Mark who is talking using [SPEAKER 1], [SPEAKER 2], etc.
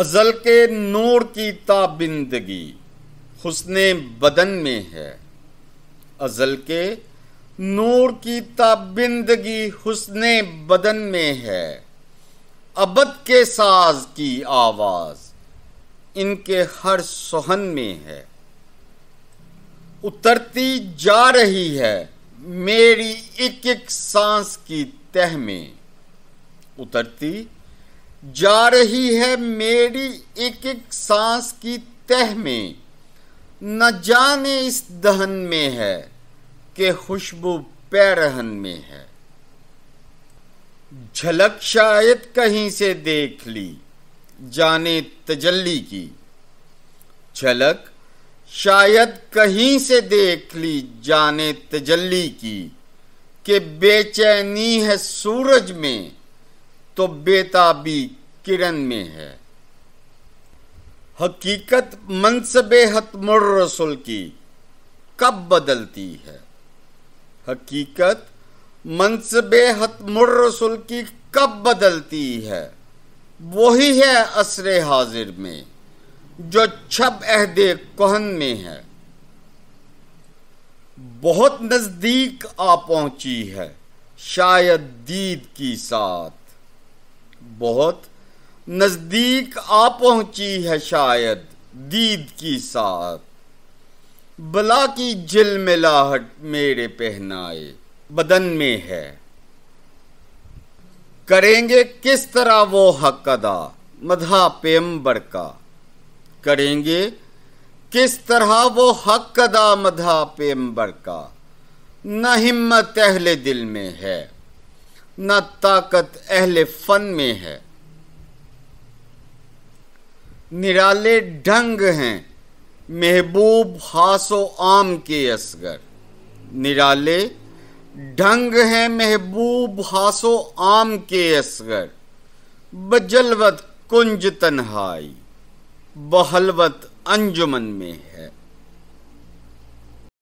[SPEAKER 1] अजल के नूर की ताबिंदगी हुसने बदन में है अजल के नूर की ताबिंदगी हुसने बदन में है अबद के साज की आवाज इनके हर सोहन में है उतरती जा रही है मेरी एक एक सांस की तह में उतरती जा रही है मेरी एक एक सांस की तह में न जाने इस दहन में है कि खुशबू पैरहन में है झलक शायद कहीं से देख ली जाने तजल्ली की झलक शायद कहीं से देख ली जाने तजल्ली की कि बेचैनी है सूरज में तो बेताबी किरण में है हकीकत मनसब हतमुर रसुल की कब बदलती है हकीकत मनसबे हतमुर रसुल की कब बदलती है वही है असरे हाजिर में जो छब एहदे कोहन में है बहुत नज़दीक आ पहुंची है शायद दीद की साथ बहुत नज़दीक आ पहुंची है शायद दीद की साथ बला की जिल मिलाहट मेरे पहनाए बदन में है करेंगे किस तरह वो हक अदा मधा पेम्बर का करेंगे किस तरह वो हक अदा मधा पेम्बर का न हिम्मत अहले दिल में है न ताकत अहले फन में है निराले ढंग हैं महबूब हासो आम के असगर निराले ढंग हैं महबूब हासो आम के असगर बजलवत कुंज तन्हाई बहलवत अंजुमन में है